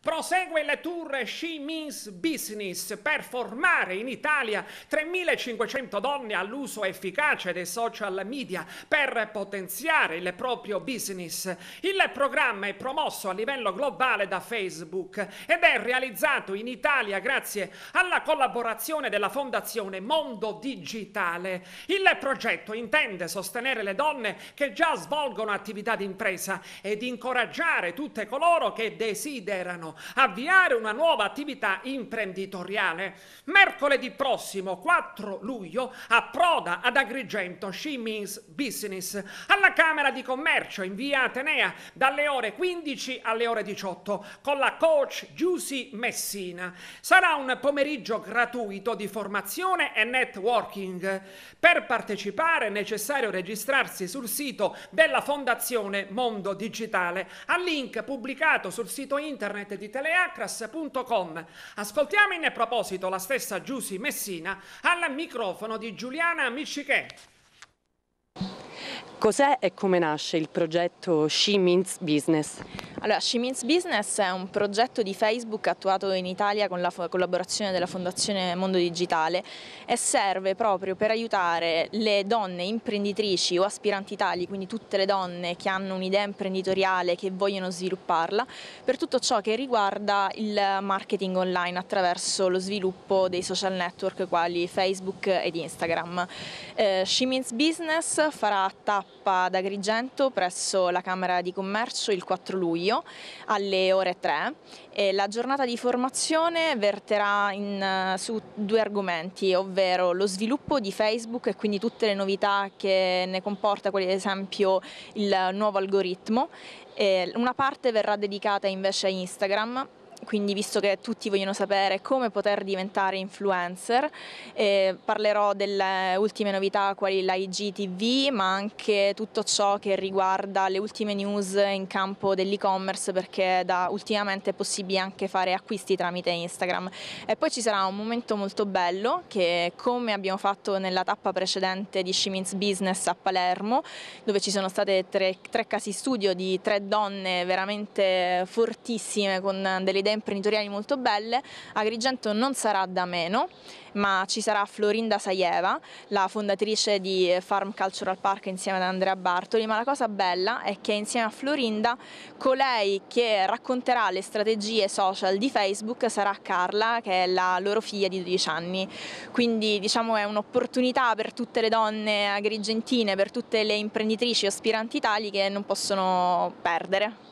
Prosegue le tour She Means Business per formare in Italia 3.500 donne all'uso efficace dei social media per potenziare il proprio business. Il programma è promosso a livello globale da Facebook ed è realizzato in Italia grazie alla collaborazione della Fondazione Mondo Digitale. Il progetto intende sostenere le donne che già svolgono attività di impresa ed incoraggiare tutte coloro che desiderano italiano, avviare una nuova attività imprenditoriale. Mercoledì prossimo, 4 luglio, approda ad Agrigento She Means Business alla Camera di Commercio in via Atenea dalle ore 15 alle ore 18 con la coach Giusy Messina. Sarà un pomeriggio gratuito di formazione e networking. Per partecipare è necessario registrarsi sul sito della Fondazione Mondo Digitale al link pubblicato sul sito internet di teleacras.com. Ascoltiamo in proposito la stessa Giusy Messina al microfono di Giuliana Michichè. Cos'è e come nasce il progetto She Means Business? Allora, She Means Business è un progetto di Facebook attuato in Italia con la collaborazione della Fondazione Mondo Digitale e serve proprio per aiutare le donne imprenditrici o aspiranti tali, quindi tutte le donne che hanno un'idea imprenditoriale, che vogliono svilupparla, per tutto ciò che riguarda il marketing online attraverso lo sviluppo dei social network quali Facebook ed Instagram. Eh, She Means Business farà tappa ad Agrigento presso la Camera di Commercio il 4 luglio luglio alle ore 3. E la giornata di formazione verterà in, eh, su due argomenti, ovvero lo sviluppo di Facebook e quindi tutte le novità che ne comporta, quali ad esempio il nuovo algoritmo. E una parte verrà dedicata invece a Instagram quindi visto che tutti vogliono sapere come poter diventare influencer, eh, parlerò delle ultime novità quali l'IGTV, ma anche tutto ciò che riguarda le ultime news in campo dell'e-commerce perché da, ultimamente è possibile anche fare acquisti tramite Instagram. E poi ci sarà un momento molto bello che come abbiamo fatto nella tappa precedente di Shimins Business a Palermo, dove ci sono state tre, tre casi studio di tre donne veramente fortissime con delle idee imprenditoriali molto belle, Agrigento non sarà da meno, ma ci sarà Florinda Saieva, la fondatrice di Farm Cultural Park insieme ad Andrea Bartoli, ma la cosa bella è che insieme a Florinda, colei che racconterà le strategie social di Facebook sarà Carla, che è la loro figlia di 12 anni. Quindi diciamo è un'opportunità per tutte le donne agrigentine, per tutte le imprenditrici aspiranti tali che non possono perdere.